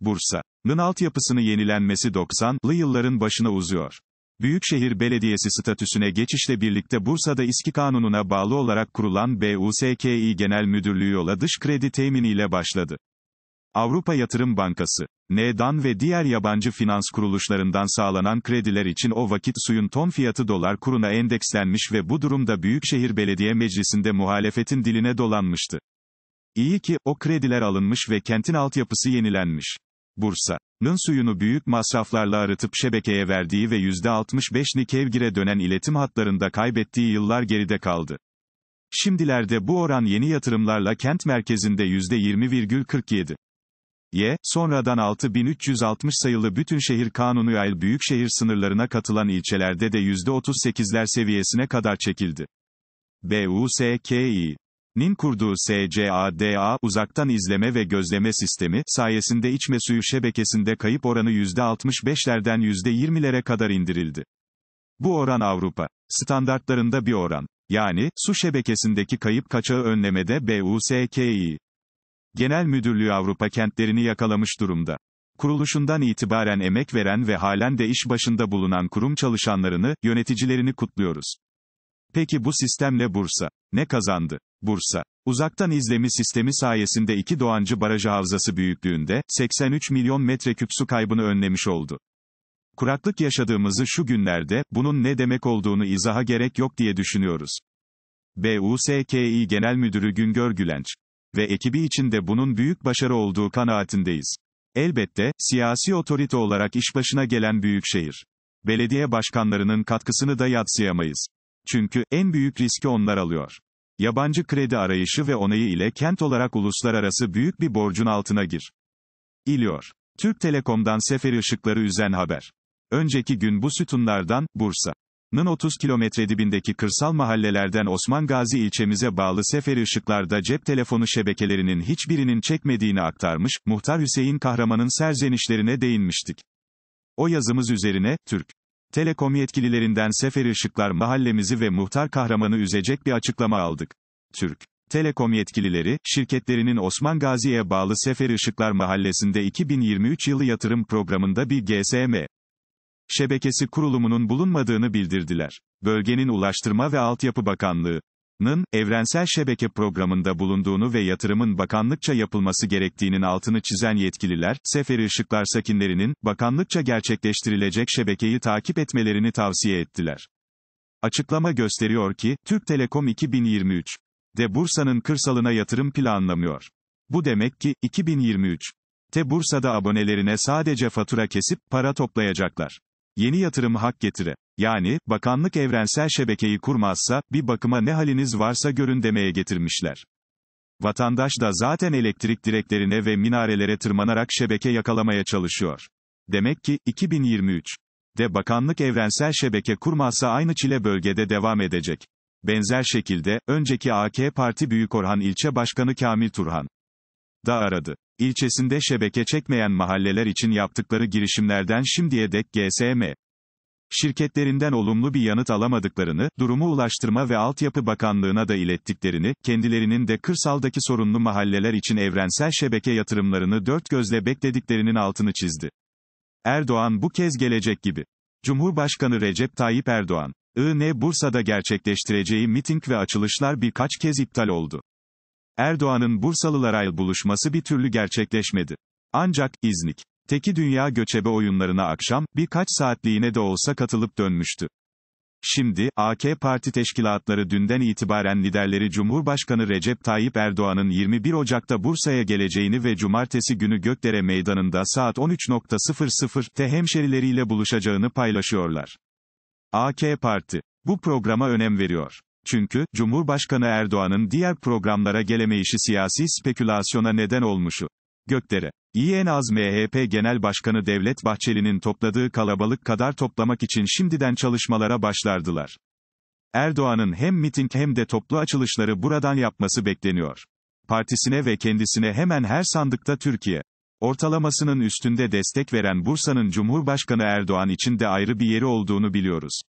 Bursa'nın altyapısını yenilenmesi 90'lı yılların başına uzuyor. Büyükşehir Belediyesi statüsüne geçişle birlikte Bursa'da İSKİ Kanunu'na bağlı olarak kurulan BUSKİ Genel Müdürlüğü yola dış kredi teminiyle başladı. Avrupa Yatırım Bankası, NEDAN ve diğer yabancı finans kuruluşlarından sağlanan krediler için o vakit suyun ton fiyatı dolar kuruna endekslenmiş ve bu durumda Büyükşehir Belediye Meclisi'nde muhalefetin diline dolanmıştı. İyi ki, o krediler alınmış ve kentin altyapısı yenilenmiş. Bursa'nın suyunu büyük masraflarla arıtıp şebekeye verdiği ve %65'ni Kevgir'e dönen iletim hatlarında kaybettiği yıllar geride kaldı. Şimdilerde bu oran yeni yatırımlarla kent merkezinde %20,47. Y, sonradan 6360 sayılı bütün şehir kanunu yayıl şehir sınırlarına katılan ilçelerde de %38'ler seviyesine kadar çekildi. BUSKİ Nin kurduğu SCADA, uzaktan izleme ve gözleme sistemi, sayesinde içme suyu şebekesinde kayıp oranı %65'lerden %20'lere kadar indirildi. Bu oran Avrupa standartlarında bir oran. Yani, su şebekesindeki kayıp kaçağı önlemede BUSKİ. Genel Müdürlüğü Avrupa kentlerini yakalamış durumda. Kuruluşundan itibaren emek veren ve halen de iş başında bulunan kurum çalışanlarını, yöneticilerini kutluyoruz. Peki bu sistemle Bursa ne kazandı? Bursa. Uzaktan izleme sistemi sayesinde iki Doğancı Barajı havzası büyüklüğünde 83 milyon metreküp su kaybını önlemiş oldu. Kuraklık yaşadığımızı şu günlerde, bunun ne demek olduğunu izaha gerek yok diye düşünüyoruz. BUSKİ Genel Müdürü Güngör Gülenç ve ekibi içinde bunun büyük başarı olduğu kanaatindeyiz. Elbette, siyasi otorite olarak iş başına gelen büyükşehir belediye başkanlarının katkısını da yatsıyamayız. Çünkü, en büyük riski onlar alıyor yabancı kredi arayışı ve onayı ile kent olarak uluslararası büyük bir borcun altına gir. İliyor. Türk Telekom'dan sefer ışıkları üzen haber. Önceki gün bu sütunlardan, Bursa. Nın 30 kilometre dibindeki kırsal mahallelerden Osman Gazi ilçemize bağlı sefer ışıklarda cep telefonu şebekelerinin hiçbirinin çekmediğini aktarmış, muhtar Hüseyin Kahraman'ın serzenişlerine değinmiştik. O yazımız üzerine, Türk Telekom yetkililerinden Sefer Işıklar mahallemizi ve muhtar kahramanı üzecek bir açıklama aldık. Türk. Telekom yetkilileri, şirketlerinin Osman Gazi'ye bağlı Sefer Işıklar Mahallesi'nde 2023 yılı yatırım programında bir GSM şebekesi kurulumunun bulunmadığını bildirdiler. Bölgenin Ulaştırma ve Altyapı Bakanlığı, nın evrensel şebeke programında bulunduğunu ve yatırımın bakanlıkça yapılması gerektiğinin altını çizen yetkililer, Seferi Işıklar sakinlerinin, bakanlıkça gerçekleştirilecek şebekeyi takip etmelerini tavsiye ettiler. Açıklama gösteriyor ki, Türk Telekom 2023 de Bursa'nın kırsalına yatırım planlamıyor. Bu demek ki, 2023 te Bursa'da abonelerine sadece fatura kesip, para toplayacaklar. Yeni yatırım hak getire. Yani, bakanlık evrensel şebekeyi kurmazsa, bir bakıma ne haliniz varsa görün demeye getirmişler. Vatandaş da zaten elektrik direklerine ve minarelere tırmanarak şebeke yakalamaya çalışıyor. Demek ki, 2023 de bakanlık evrensel şebeke kurmazsa aynı çile bölgede devam edecek. Benzer şekilde, önceki AK Parti Büyük Orhan ilçe başkanı Kamil Turhan da aradı. İlçesinde şebeke çekmeyen mahalleler için yaptıkları girişimlerden şimdiye dek GSM, şirketlerinden olumlu bir yanıt alamadıklarını, durumu Ulaştırma ve Altyapı Bakanlığı'na da ilettiklerini, kendilerinin de kırsaldaki sorunlu mahalleler için evrensel şebeke yatırımlarını dört gözle beklediklerinin altını çizdi. Erdoğan bu kez gelecek gibi. Cumhurbaşkanı Recep Tayyip Erdoğan, IN e Bursa'da gerçekleştireceği miting ve açılışlar birkaç kez iptal oldu. Erdoğan'ın Bursalılar Bursalılarayla buluşması bir türlü gerçekleşmedi. Ancak, İznik, Teki dünya göçebe oyunlarına akşam, birkaç saatliğine de olsa katılıp dönmüştü. Şimdi, AK Parti teşkilatları dünden itibaren liderleri Cumhurbaşkanı Recep Tayyip Erdoğan'ın 21 Ocak'ta Bursa'ya geleceğini ve Cumartesi günü Gökdere Meydanı'nda saat 13.00'te hemşerileriyle buluşacağını paylaşıyorlar. AK Parti, bu programa önem veriyor. Çünkü, Cumhurbaşkanı Erdoğan'ın diğer programlara gelemeyişi siyasi spekülasyona neden olmuşu. Gökdere. İyi az MHP Genel Başkanı Devlet Bahçeli'nin topladığı kalabalık kadar toplamak için şimdiden çalışmalara başlardılar. Erdoğan'ın hem miting hem de toplu açılışları buradan yapması bekleniyor. Partisine ve kendisine hemen her sandıkta Türkiye ortalamasının üstünde destek veren Bursa'nın Cumhurbaşkanı Erdoğan için de ayrı bir yeri olduğunu biliyoruz.